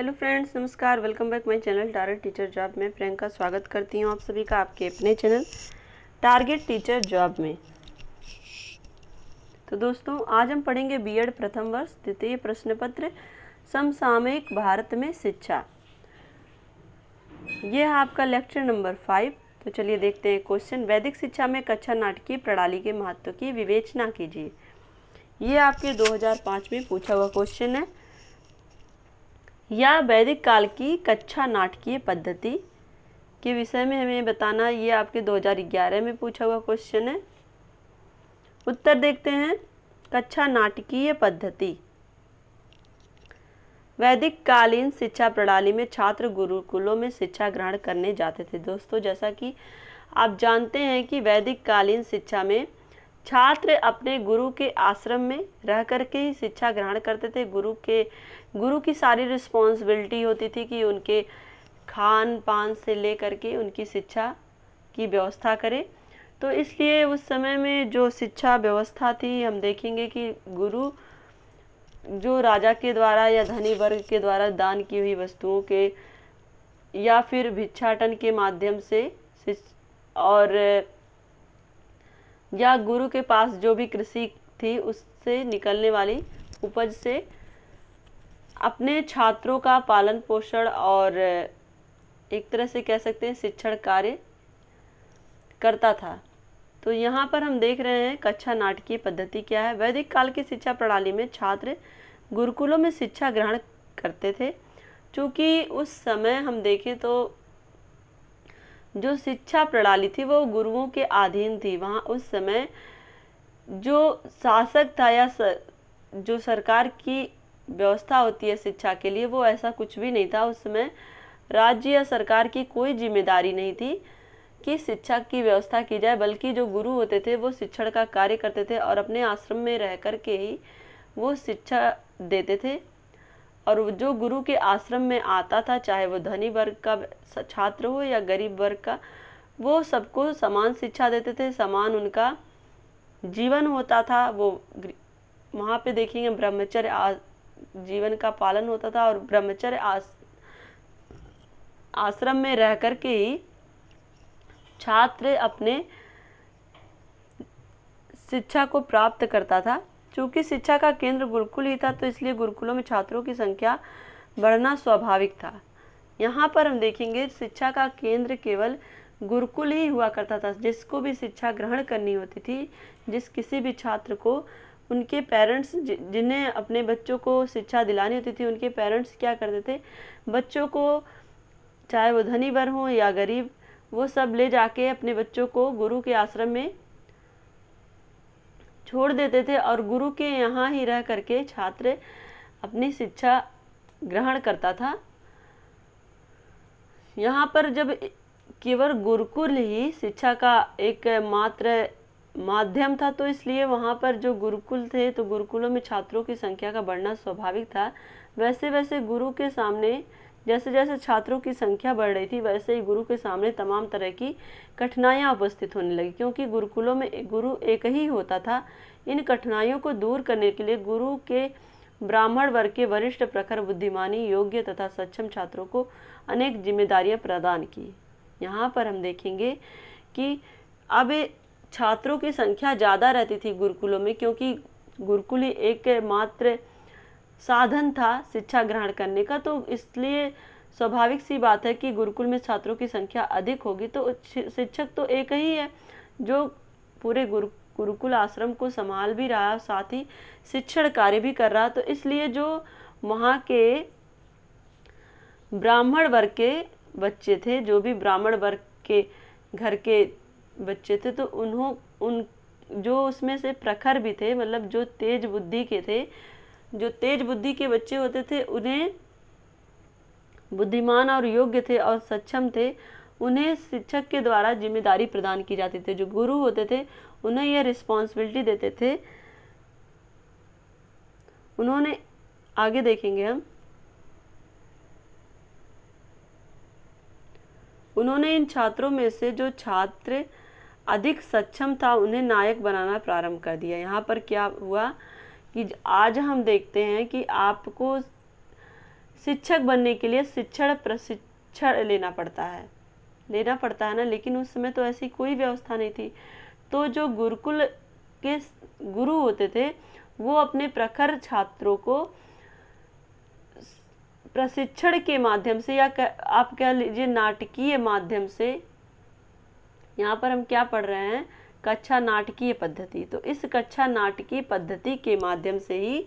hello friends नमस्कार welcome back my channel target teacher job में प्रियंका स्वागत करती हूँ आप सभी का आपके अपने चैनल टारगेट टीचर जॉब में तो दोस्तों आज हम पढ़ेंगे बीएड प्रथम वर्ष द्वितीय प्रश्न पत्र समसामयिक भारत में शिक्षा यह है आपका लेक्चर नंबर फाइव तो चलिए देखते हैं क्वेश्चन वैदिक शिक्षा में कक्षा नाटकीय प्रणाली के महत्व की विवेचना कीजिए ये आपके दो में पूछा हुआ क्वेश्चन है या वैदिक काल की कक्षा नाटकीय पद्धति के विषय में हमें बताना ये आपके 2011 में पूछा हुआ क्वेश्चन है उत्तर देखते हैं कक्षा नाटकीय पद्धति वैदिक कालीन शिक्षा प्रणाली में छात्र गुरुकुलों में शिक्षा ग्रहण करने जाते थे दोस्तों जैसा कि आप जानते हैं कि वैदिक कालीन शिक्षा में छात्र अपने गुरु के आश्रम में रह कर के ही शिक्षा ग्रहण करते थे गुरु के गुरु की सारी रिस्पॉन्सिबिलिटी होती थी कि उनके खान पान से ले करके उनकी शिक्षा की व्यवस्था करें तो इसलिए उस समय में जो शिक्षा व्यवस्था थी हम देखेंगे कि गुरु जो राजा के द्वारा या धनी वर्ग के द्वारा दान की हुई वस्तुओं के या फिर भिक्षाटन के माध्यम से और या गुरु के पास जो भी कृषि थी उससे निकलने वाली उपज से अपने छात्रों का पालन पोषण और एक तरह से कह सकते हैं शिक्षण कार्य करता था तो यहाँ पर हम देख रहे हैं कक्षा नाटकीय पद्धति क्या है वैदिक काल की शिक्षा प्रणाली में छात्र गुरुकुलों में शिक्षा ग्रहण करते थे चूँकि उस समय हम देखें तो जो शिक्षा प्रणाली थी वो गुरुओं के अधीन थी वहाँ उस समय जो शासक था या जो सरकार की व्यवस्था होती है शिक्षा के लिए वो ऐसा कुछ भी नहीं था उस समय राज्य या सरकार की कोई जिम्मेदारी नहीं थी कि शिक्षा की व्यवस्था की जाए बल्कि जो गुरु होते थे वो शिक्षण का कार्य करते थे और अपने आश्रम में रह कर के ही वो शिक्षा देते थे और जो गुरु के आश्रम में आता था चाहे वो धनी वर्ग का छात्र हो या गरीब वर्ग का वो सबको समान शिक्षा देते थे समान उनका जीवन होता था वो वहाँ पे देखेंगे ब्रह्मचर्य जीवन का पालन होता था और ब्रह्मचर्य आस, आश्रम में रह कर के ही छात्र अपने शिक्षा को प्राप्त करता था चूंकि शिक्षा का केंद्र गुरुकुल ही था तो इसलिए गुरुकुलों में छात्रों की संख्या बढ़ना स्वाभाविक था यहाँ पर हम देखेंगे शिक्षा का केंद्र केवल गुरुकुल ही हुआ करता था जिसको भी शिक्षा ग्रहण करनी होती थी जिस किसी भी छात्र को उनके पेरेंट्स जिन्हें अपने बच्चों को शिक्षा दिलानी होती थी उनके पेरेंट्स क्या करते थे बच्चों को चाहे वो धनी वर हों या गरीब वो सब ले जाके अपने बच्चों को गुरु के आश्रम में छोड़ देते थे और गुरु के यहाँ ही रह करके छात्र अपनी शिक्षा ग्रहण करता था यहाँ पर जब केवल गुरुकुल ही शिक्षा का एक मात्र माध्यम था तो इसलिए वहाँ पर जो गुरुकुल थे तो गुरुकुलों में छात्रों की संख्या का बढ़ना स्वाभाविक था वैसे वैसे गुरु के सामने जैसे जैसे छात्रों की संख्या बढ़ रही थी वैसे ही गुरु के सामने तमाम तरह की कठिनाइयाँ उपस्थित होने लगी क्योंकि गुरुकुलों में गुरु एक ही होता था इन कठिनाइयों को दूर करने के लिए गुरु के ब्राह्मण वर्ग के वरिष्ठ प्रखर बुद्धिमानी योग्य तथा सक्षम छात्रों को अनेक जिम्मेदारियां प्रदान की यहाँ पर हम देखेंगे कि अब छात्रों की संख्या ज़्यादा रहती थी गुरुकुलों में क्योंकि गुरुकुल एक मात्र साधन था शिक्षा ग्रहण करने का तो इसलिए स्वाभाविक सी बात है कि गुरुकुल में छात्रों की संख्या अधिक होगी तो शिक्षक तो एक ही है जो पूरे गुरु गुरुकुल आश्रम को संभाल भी रहा साथ ही शिक्षण कार्य भी कर रहा तो इसलिए जो वहाँ के ब्राह्मण वर्ग के बच्चे थे जो भी ब्राह्मण वर्ग के घर के बच्चे थे तो उन्हों उन जो उसमें से प्रखर भी थे मतलब जो तेज बुद्धि के थे जो तेज बुद्धि के बच्चे होते थे उन्हें बुद्धिमान और योग्य थे और सक्षम थे उन्हें शिक्षक के द्वारा जिम्मेदारी प्रदान की जाती थी जो गुरु होते थे उन्हें यह रिस्पॉन्सिबिलिटी देते थे उन्होंने आगे देखेंगे हम उन्होंने इन छात्रों में से जो छात्र अधिक सक्षम था उन्हें नायक बनाना प्रारंभ कर दिया यहाँ पर क्या हुआ कि आज हम देखते हैं कि आपको शिक्षक बनने के लिए शिक्षण प्रशिक्षण लेना पड़ता है लेना पड़ता है ना लेकिन उस समय तो ऐसी कोई व्यवस्था नहीं थी तो जो गुरुकुल के गुरु होते थे वो अपने प्रखर छात्रों को प्रशिक्षण के माध्यम से या आप कह लीजिए नाटकीय माध्यम से यहाँ पर हम क्या पढ़ रहे हैं कक्षा नाटकीय पद्धति तो इस कक्षा नाटकीय पद्धति के माध्यम से ही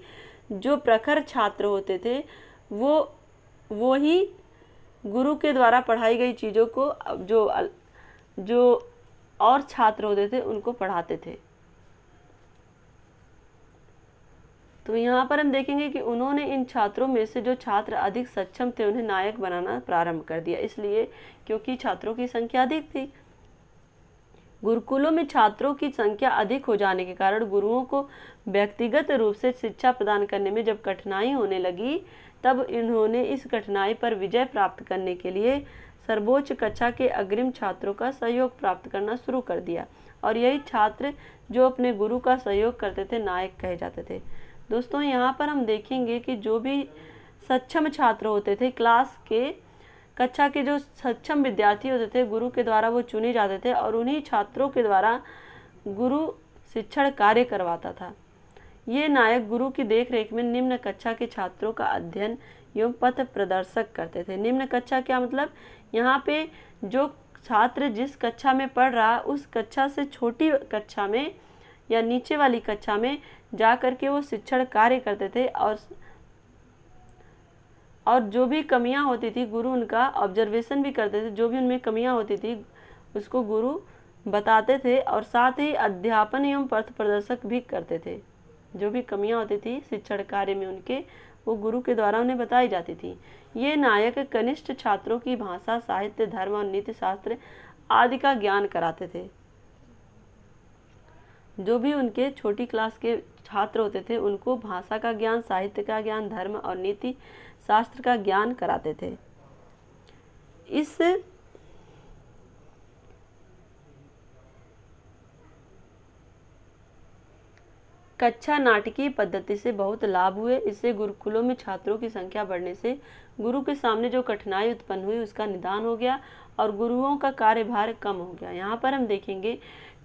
जो प्रखर छात्र होते थे वो वो ही गुरु के द्वारा पढ़ाई गई चीज़ों को जो जो और छात्र होते थे उनको पढ़ाते थे तो यहाँ पर हम देखेंगे कि उन्होंने इन छात्रों में से जो छात्र अधिक सक्षम थे उन्हें नायक बनाना प्रारंभ कर दिया इसलिए क्योंकि छात्रों की संख्या अधिक थी गुरुकुलों में छात्रों की संख्या अधिक हो जाने के कारण गुरुओं को व्यक्तिगत रूप से शिक्षा प्रदान करने में जब कठिनाई होने लगी तब इन्होंने इस कठिनाई पर विजय प्राप्त करने के लिए सर्वोच्च कक्षा के अग्रिम छात्रों का सहयोग प्राप्त करना शुरू कर दिया और यही छात्र जो अपने गुरु का सहयोग करते थे नायक कहे जाते थे दोस्तों यहाँ पर हम देखेंगे कि जो भी सक्षम छात्र होते थे क्लास के कक्षा के जो सक्षम विद्यार्थी होते थे गुरु के द्वारा वो चुने जाते थे और उन्हीं छात्रों के द्वारा गुरु शिक्षण कार्य करवाता था ये नायक गुरु की देखरेख में निम्न कक्षा के छात्रों का अध्ययन एवं पथ प्रदर्शक करते थे निम्न कक्षा क्या मतलब यहाँ पे जो छात्र जिस कक्षा में पढ़ रहा उस कक्षा से छोटी कक्षा में या नीचे वाली कक्षा में जा कर के वो शिक्षण कार्य करते थे और और जो भी कमियां होती थी गुरु उनका ऑब्जर्वेशन भी करते थे जो भी उनमें कमियां होती थी उसको गुरु बताते थे और साथ ही अध्यापन एवं पथ प्रदर्शक भी करते थे जो भी कमियां होती थी शिक्षण कार्य में उनके वो गुरु के द्वारा उन्हें बताई जाती थी ये नायक कनिष्ठ छात्रों की भाषा साहित्य धर्म और नीति शास्त्र आदि का ज्ञान कराते थे जो भी उनके छोटी क्लास के छात्र होते थे उनको भाषा का ज्ञान साहित्य का ज्ञान धर्म और नीति शास्त्र का ज्ञान कराते थे इस कक्षा नाटकीय पद्धति से बहुत लाभ हुए इससे गुरुकुलों में छात्रों की संख्या बढ़ने से गुरु के सामने जो कठिनाई उत्पन्न हुई उसका निदान हो गया और गुरुओं का कार्यभार कम हो गया यहाँ पर हम देखेंगे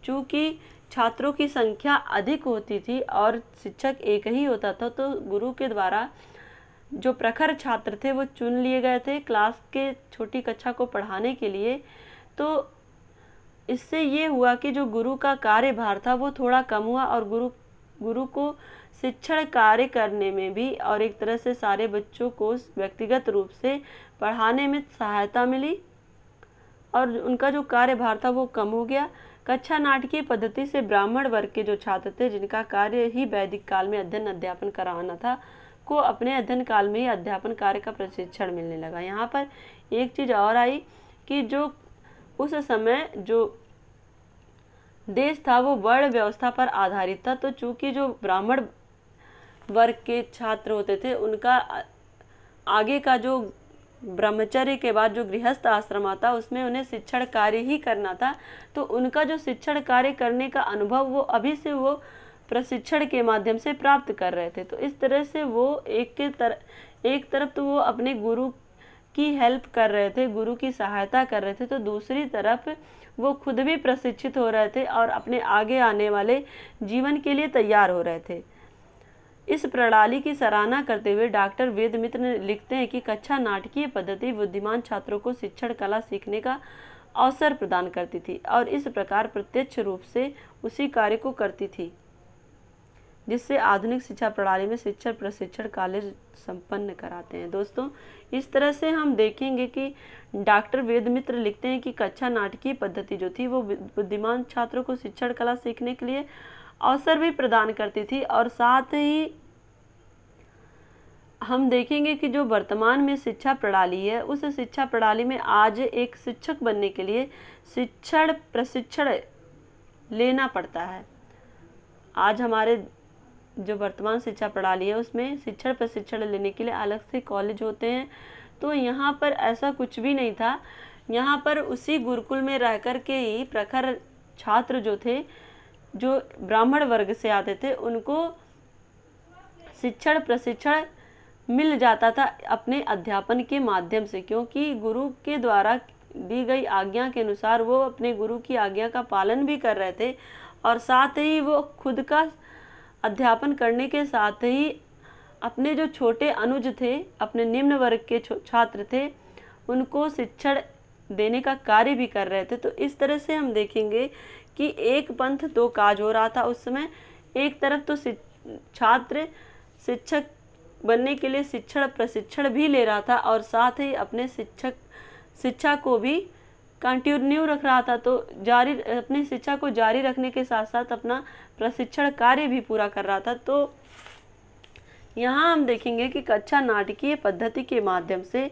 चूँकि छात्रों की संख्या अधिक होती थी और शिक्षक एक ही होता था तो गुरु के द्वारा जो प्रखर छात्र थे वो चुन लिए गए थे क्लास के छोटी कक्षा को पढ़ाने के लिए तो इससे ये हुआ कि जो गुरु का कार्यभार था वो थोड़ा कम हुआ और गुरु गुरु को शिक्षण कार्य करने में भी और एक तरह से सारे बच्चों को व्यक्तिगत रूप से पढ़ाने में सहायता मिली और उनका जो कार्यभार था वो कम हो गया कक्षा नाटकीय पद्धति से ब्राह्मण वर्ग के जो छात्र थे जिनका कार्य ही वैदिक काल में अध्ययन अध्यापन कराना था को अपने अध्ययन काल में ही अध्यापन कार्य का प्रशिक्षण मिलने लगा यहाँ पर एक चीज़ और आई कि जो उस समय जो देश था वो वर्ण व्यवस्था पर आधारित था तो चूंकि जो ब्राह्मण वर्ग के छात्र होते थे उनका आगे का जो ब्रह्मचर्य के बाद जो गृहस्थ आश्रम आता उसमें उन्हें शिक्षण कार्य ही करना था तो उनका जो शिक्षण कार्य करने का अनुभव वो अभी से वो प्रशिक्षण के माध्यम से प्राप्त कर रहे थे तो इस तरह से वो एक के तर एक तरफ तो वो अपने गुरु की हेल्प कर रहे थे गुरु की सहायता कर रहे थे तो दूसरी तरफ वो खुद भी प्रशिक्षित हो रहे थे और अपने आगे आने वाले जीवन के लिए तैयार हो रहे थे इस प्रणाली की सराहना करते हुए डॉक्टर वेद मित्र लिखते हैं कि कक्षा नाटकीय पद्धति बुद्धिमान छात्रों को शिक्षण कला सीखने का अवसर प्रदान करती थी और इस प्रकार प्रत्यक्ष रूप से उसी कार्य को करती थी जिससे आधुनिक शिक्षा प्रणाली में शिक्षण प्रशिक्षण कॉलेज संपन्न कराते हैं दोस्तों इस तरह से हम देखेंगे कि डॉक्टर वेद मित्र लिखते हैं कि कक्षा नाटकीय पद्धति जो थी वो बुद्धिमान छात्रों को शिक्षण कला सीखने के लिए अवसर भी प्रदान करती थी और साथ ही हम देखेंगे कि जो वर्तमान में शिक्षा प्रणाली है उस शिक्षा प्रणाली में आज एक शिक्षक बनने के लिए शिक्षण प्रशिक्षण लेना पड़ता है आज हमारे जो वर्तमान शिक्षा प्रणाली है उसमें शिक्षण प्रशिक्षण लेने के लिए अलग से कॉलेज होते हैं तो यहाँ पर ऐसा कुछ भी नहीं था यहाँ पर उसी गुरुकुल में रह कर के ही प्रखर छात्र जो थे जो ब्राह्मण वर्ग से आते थे उनको शिक्षण प्रशिक्षण मिल जाता था अपने अध्यापन के माध्यम से क्योंकि गुरु के द्वारा दी गई आज्ञा के अनुसार वो अपने गुरु की आज्ञा का पालन भी कर रहे थे और साथ ही वो खुद का अध्यापन करने के साथ ही अपने जो छोटे अनुज थे अपने निम्न वर्ग के छात्र थे उनको शिक्षण देने का कार्य भी कर रहे थे तो इस तरह से हम देखेंगे कि एक पंथ दो काज हो रहा था उस समय एक तरफ तो छात्र शिक्षक बनने के लिए शिक्षण प्रशिक्षण भी ले रहा था और साथ ही अपने शिक्षक शिक्षा को भी कंटिन्यू रख रहा था तो जारी अपनी शिक्षा को जारी रखने के साथ साथ अपना प्रशिक्षण कार्य भी पूरा कर रहा था तो यहाँ हम देखेंगे कि कक्षा नाटकीय पद्धति के माध्यम से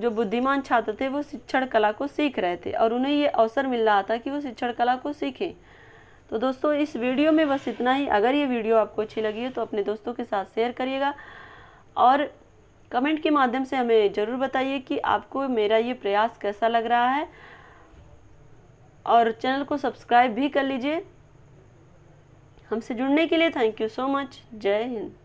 जो बुद्धिमान छात्र थे वो शिक्षण कला को सीख रहे थे और उन्हें ये अवसर मिल रहा था कि वो शिक्षण कला को सीखें तो दोस्तों इस वीडियो में बस इतना ही अगर ये वीडियो आपको अच्छी लगी है तो अपने दोस्तों के साथ शेयर करिएगा और कमेंट के माध्यम से हमें ज़रूर बताइए कि आपको मेरा ये प्रयास कैसा लग रहा है और चैनल को सब्सक्राइब भी कर लीजिए हमसे जुड़ने के लिए थैंक यू सो मच जय हिंद